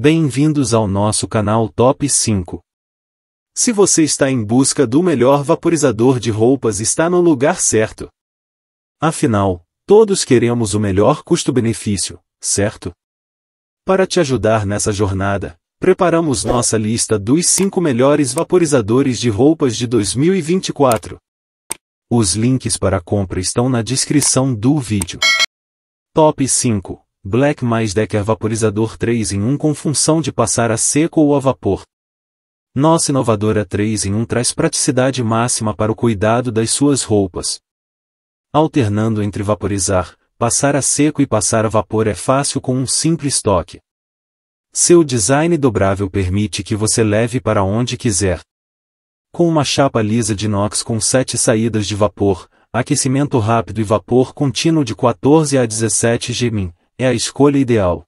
Bem-vindos ao nosso canal Top 5. Se você está em busca do melhor vaporizador de roupas, está no lugar certo. Afinal, todos queremos o melhor custo-benefício, certo? Para te ajudar nessa jornada, preparamos nossa lista dos 5 melhores vaporizadores de roupas de 2024. Os links para compra estão na descrição do vídeo. Top 5 Black mais Decker Vaporizador 3 em 1 com função de passar a seco ou a vapor. Nossa inovadora 3 em 1 traz praticidade máxima para o cuidado das suas roupas. Alternando entre vaporizar, passar a seco e passar a vapor é fácil com um simples toque. Seu design dobrável permite que você leve para onde quiser. Com uma chapa lisa de inox com 7 saídas de vapor, aquecimento rápido e vapor contínuo de 14 a 17 Gmin, é a escolha ideal.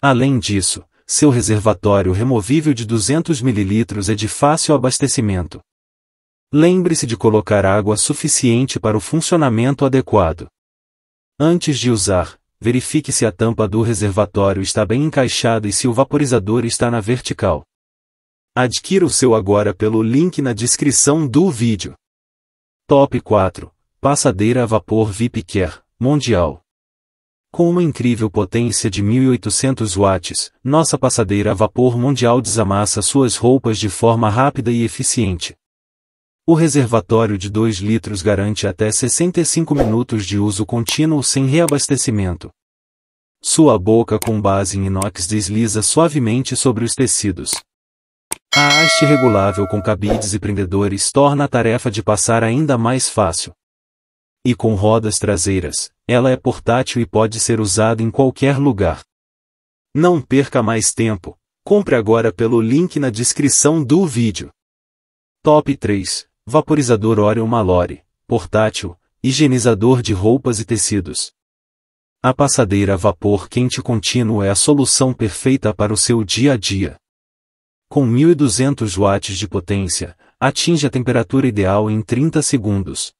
Além disso, seu reservatório removível de 200 ml é de fácil abastecimento. Lembre-se de colocar água suficiente para o funcionamento adequado. Antes de usar, verifique se a tampa do reservatório está bem encaixada e se o vaporizador está na vertical. Adquira o seu agora pelo link na descrição do vídeo. Top 4 Passadeira a vapor Care Mundial com uma incrível potência de 1800 watts, nossa passadeira a vapor mundial desamassa suas roupas de forma rápida e eficiente. O reservatório de 2 litros garante até 65 minutos de uso contínuo sem reabastecimento. Sua boca com base em inox desliza suavemente sobre os tecidos. A haste regulável com cabides e prendedores torna a tarefa de passar ainda mais fácil. E com rodas traseiras, ela é portátil e pode ser usada em qualquer lugar. Não perca mais tempo, compre agora pelo link na descrição do vídeo. Top 3 Vaporizador Oreo Malore, portátil, higienizador de roupas e tecidos. A passadeira a vapor quente contínuo é a solução perfeita para o seu dia a dia. Com 1200 watts de potência, atinge a temperatura ideal em 30 segundos.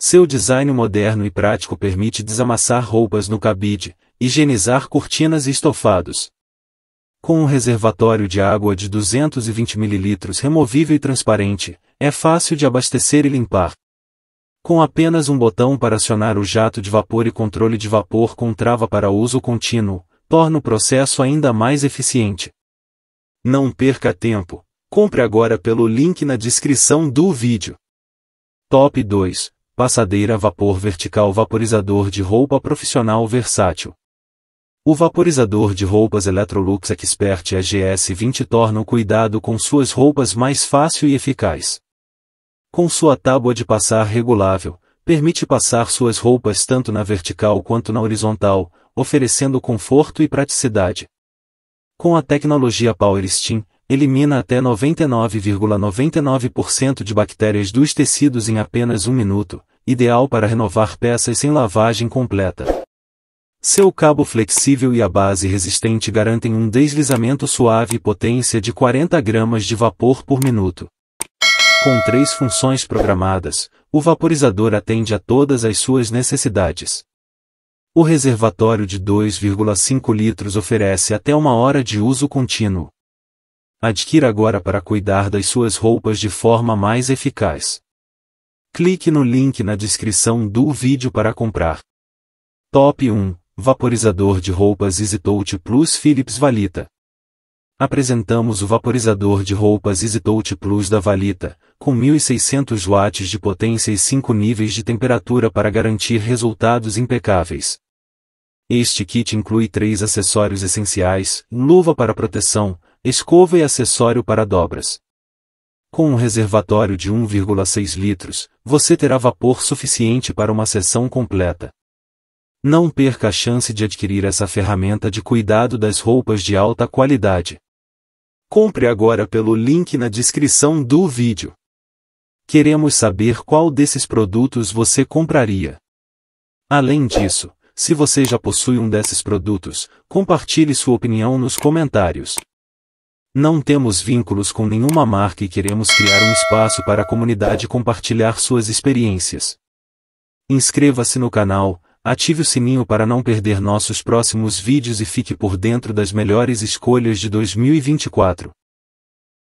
Seu design moderno e prático permite desamassar roupas no cabide, higienizar cortinas e estofados. Com um reservatório de água de 220 ml removível e transparente, é fácil de abastecer e limpar. Com apenas um botão para acionar o jato de vapor e controle de vapor com trava para uso contínuo, torna o processo ainda mais eficiente. Não perca tempo. Compre agora pelo link na descrição do vídeo. Top 2 passadeira vapor vertical vaporizador de roupa profissional versátil. O vaporizador de roupas Electrolux Expert AGS20 torna o cuidado com suas roupas mais fácil e eficaz. Com sua tábua de passar regulável, permite passar suas roupas tanto na vertical quanto na horizontal, oferecendo conforto e praticidade. Com a tecnologia Power Steam, elimina até 99,99% ,99 de bactérias dos tecidos em apenas um minuto, ideal para renovar peças sem lavagem completa. Seu cabo flexível e a base resistente garantem um deslizamento suave e potência de 40 gramas de vapor por minuto. Com três funções programadas, o vaporizador atende a todas as suas necessidades. O reservatório de 2,5 litros oferece até uma hora de uso contínuo. Adquira agora para cuidar das suas roupas de forma mais eficaz. Clique no link na descrição do vídeo para comprar. Top 1 Vaporizador de roupas EasyTouch Plus Philips Valita. Apresentamos o vaporizador de roupas EasyTouch Plus da Valita, com 1600 watts de potência e 5 níveis de temperatura para garantir resultados impecáveis. Este kit inclui três acessórios essenciais, luva para proteção, escova e acessório para dobras. Com um reservatório de 1,6 litros, você terá vapor suficiente para uma sessão completa. Não perca a chance de adquirir essa ferramenta de cuidado das roupas de alta qualidade. Compre agora pelo link na descrição do vídeo. Queremos saber qual desses produtos você compraria. Além disso, se você já possui um desses produtos, compartilhe sua opinião nos comentários. Não temos vínculos com nenhuma marca e queremos criar um espaço para a comunidade compartilhar suas experiências. Inscreva-se no canal, ative o sininho para não perder nossos próximos vídeos e fique por dentro das melhores escolhas de 2024.